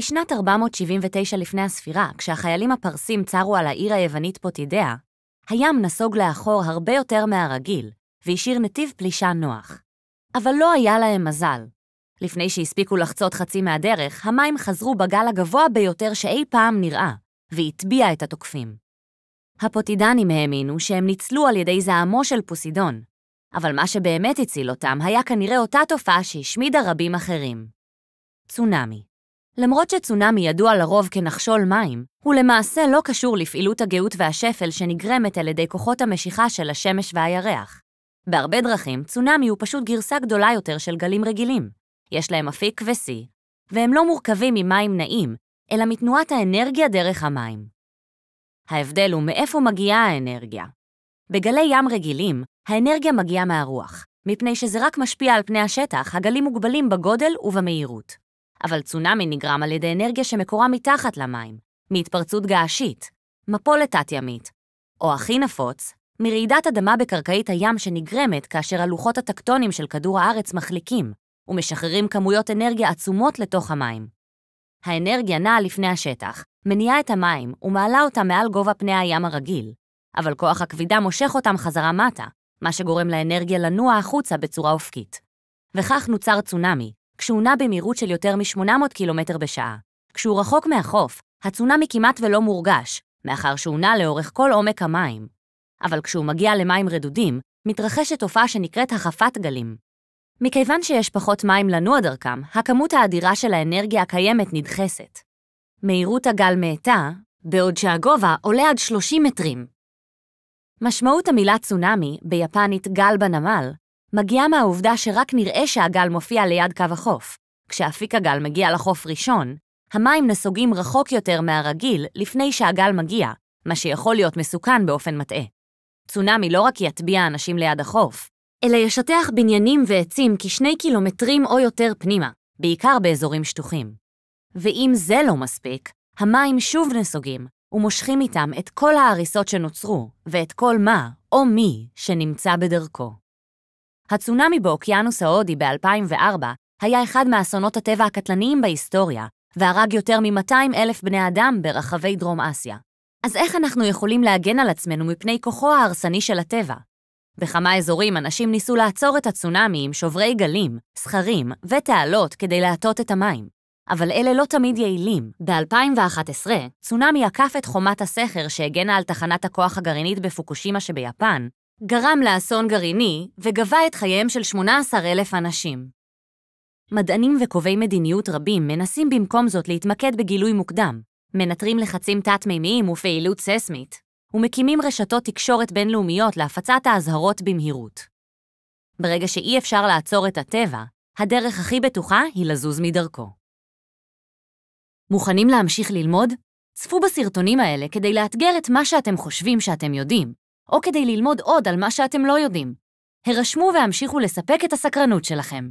בשנת 479 לפני הספירה, כשהחיילים הפרסים צרו על העיר היוונית פוטידאה, הים נסוג לאחור הרבה יותר מהרגיל, והשאיר נתיב פלישה נוח. אבל לא היה להם מזל. לפני שהספיקו לחצות חצי מהדרך, המים חזרו בגל הגבוה ביותר שאי פעם נראה, והטביע את התוקפים. הפוטידנים האמינו שהם ניצלו על ידי זעמו של פוסידון, אבל מה שבאמת הציל אותם היה כנראה אותה תופעה שהשמידה רבים אחרים. צונאמי למרות שצונאמי ידוע לרוב כנחשול מים, הוא למעשה לא קשור לפעילות הגאות והשפל שנגרמת על ידי כוחות המשיכה של השמש והירח. בהרבה דרכים, צונאמי הוא פשוט גרסה גדולה יותר של גלים רגילים. יש להם אפיק ושיא, והם לא מורכבים ממים נעים, אלא מתנועת האנרגיה דרך המים. ההבדל הוא מאיפה מגיעה האנרגיה. בגלי ים רגילים, האנרגיה מגיעה מהרוח, מפני שזה רק משפיע על פני השטח, הגלים מוגבלים בגודל ובמהירות. אבל צונאמי נגרם על ידי אנרגיה שמקורה מתחת למים, מהתפרצות געשית, מפולת תת-ימית, או הכי נפוץ, מרעידת אדמה בקרקעית הים שנגרמת כאשר הלוחות הטקטונים של כדור הארץ מחליקים, ומשחררים כמויות אנרגיה עצומות לתוך המים. האנרגיה נעה לפני השטח, מניעה את המים ומעלה אותם מעל גובה פני הים הרגיל, אבל כוח הכבידה מושך אותם חזרה מטה, מה שגורם לאנרגיה לנוע החוצה בצורה אופקית. וכך נוצר צונאמי, כשהוא נע במהירות של יותר מ-800 קילומטר בשעה. כשהוא רחוק מהחוף, הצונאמי כמעט ולא מורגש, מאחר שהוא נע לאורך כל עומק המים. אבל כשהוא מגיע למים רדודים, מתרחשת תופעה שנקראת החפת גלים. מכיוון שיש פחות מים לנוע דרכם, הכמות האדירה של האנרגיה הקיימת נדחסת. מהירות הגל מאטה, בעוד שהגובה עולה עד 30 מטרים. משמעות המילה צונאמי, ביפנית גל בנמל, מגיעה מהעובדה שרק נראה שהגל מופיע ליד קו החוף. כשאפיק הגל מגיע לחוף ראשון, המים נסוגים רחוק יותר מהרגיל לפני שהגל מגיע, מה שיכול להיות מסוכן באופן מטעה. צונאמי לא רק יטביע אנשים ליד החוף, אלא ישטח בניינים ועצים כשני קילומטרים או יותר פנימה, בעיקר באזורים שטוחים. ואם זה לא מספיק, המים שוב נסוגים, ומושכים איתם את כל ההריסות שנוצרו, ואת כל מה, או מי, שנמצא בדרכו. הצונאמי באוקיינוס ההודי ב-2004 היה אחד מאסונות הטבע הקטלניים בהיסטוריה, והרג יותר מ-200 אלף בני אדם ברחבי דרום אסיה. אז איך אנחנו יכולים להגן על עצמנו מפני כוחו ההרסני של הטבע? בכמה אזורים אנשים ניסו לעצור את הצונאמי עם שוברי גלים, סכרים ותעלות כדי להטות את המים. אבל אלה לא תמיד יעילים. ב-2011, צונאמי עקף את חומת הסכר שהגנה על תחנת הכוח הגרעינית בפוקושימה שביפן, גרם לאסון גרעיני וגבה את חייהם של 18,000 אנשים. מדענים וקובעי מדיניות רבים מנסים במקום זאת להתמקד בגילוי מוקדם, מנטרים לחצים תת-מימיים ופעילות ססמית, ומקימים רשתות תקשורת בינלאומיות להפצת האזהרות במהירות. ברגע שאי אפשר לעצור את הטבע, הדרך הכי בטוחה היא לזוז מדרכו. מוכנים להמשיך ללמוד? צפו בסרטונים האלה כדי לאתגר את מה שאתם חושבים שאתם יודעים, או כדי ללמוד עוד על מה שאתם לא יודעים. הרשמו והמשיכו לספק את הסקרנות שלכם.